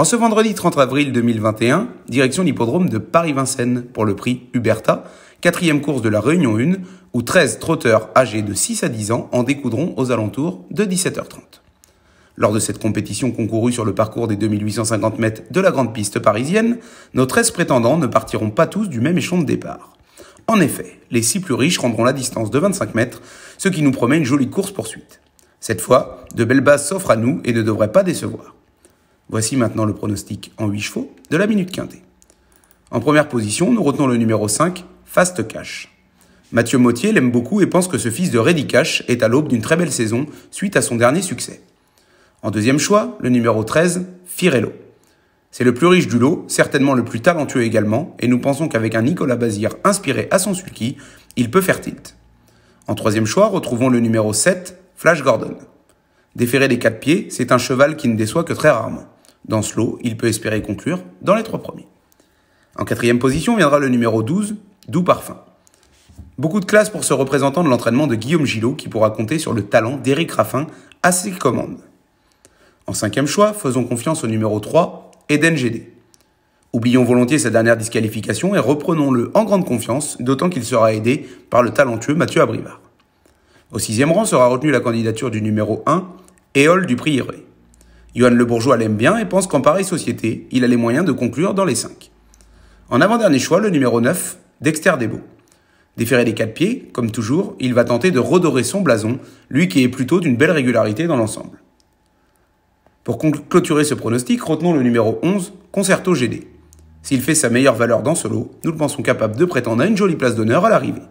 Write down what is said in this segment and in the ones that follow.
En ce vendredi 30 avril 2021, direction l'hippodrome de Paris-Vincennes pour le prix Huberta, quatrième course de la Réunion 1, où 13 trotteurs âgés de 6 à 10 ans en découdront aux alentours de 17h30. Lors de cette compétition concourue sur le parcours des 2850 mètres de la grande piste parisienne, nos 13 prétendants ne partiront pas tous du même échelon de départ. En effet, les 6 plus riches rendront la distance de 25 mètres, ce qui nous promet une jolie course poursuite. Cette fois, de belles bases s'offrent à nous et ne devraient pas décevoir. Voici maintenant le pronostic en 8 chevaux de la minute quintée. En première position, nous retenons le numéro 5, Fast Cash. Mathieu Mottier l'aime beaucoup et pense que ce fils de Reddy Cash est à l'aube d'une très belle saison suite à son dernier succès. En deuxième choix, le numéro 13, Firello. C'est le plus riche du lot, certainement le plus talentueux également, et nous pensons qu'avec un Nicolas Bazir inspiré à son sulky, il peut faire tilt. En troisième choix, retrouvons le numéro 7, Flash Gordon. Déféré des quatre pieds, c'est un cheval qui ne déçoit que très rarement. Dans ce lot, il peut espérer conclure dans les trois premiers. En quatrième position viendra le numéro 12, Doux Parfum. Beaucoup de classe pour ce représentant de l'entraînement de Guillaume Gillot qui pourra compter sur le talent d'Éric Raffin à ses commandes. En cinquième choix, faisons confiance au numéro 3, Eden GD. Oublions volontiers sa dernière disqualification et reprenons-le en grande confiance, d'autant qu'il sera aidé par le talentueux Mathieu Abrivard. Au sixième rang sera retenue la candidature du numéro 1, Éole du Prieuré. Johan Le Bourgeois l'aime bien et pense qu'en pareille société, il a les moyens de conclure dans les 5. En avant-dernier choix, le numéro 9, Dexter Debo. Déféré des quatre pieds, comme toujours, il va tenter de redorer son blason, lui qui est plutôt d'une belle régularité dans l'ensemble. Pour clôturer ce pronostic, retenons le numéro 11, Concerto GD. S'il fait sa meilleure valeur dans ce lot, nous le pensons capable de prétendre à une jolie place d'honneur à l'arrivée.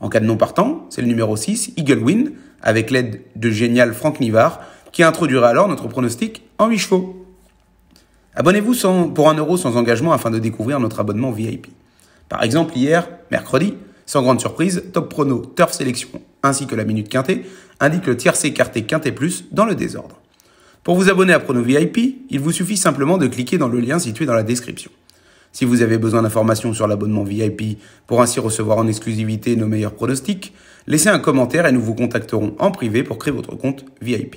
En cas de non partant, c'est le numéro 6, Eagle Win, avec l'aide de génial Franck Nivard, qui introduira alors notre pronostic en 8 chevaux. Abonnez-vous pour un euro sans engagement afin de découvrir notre abonnement VIP. Par exemple, hier, mercredi, sans grande surprise, Top Prono, Turf Sélection ainsi que la Minute Quintée indiquent le tiercé écarté Quintet Plus dans le désordre. Pour vous abonner à Prono VIP, il vous suffit simplement de cliquer dans le lien situé dans la description. Si vous avez besoin d'informations sur l'abonnement VIP pour ainsi recevoir en exclusivité nos meilleurs pronostics, laissez un commentaire et nous vous contacterons en privé pour créer votre compte VIP.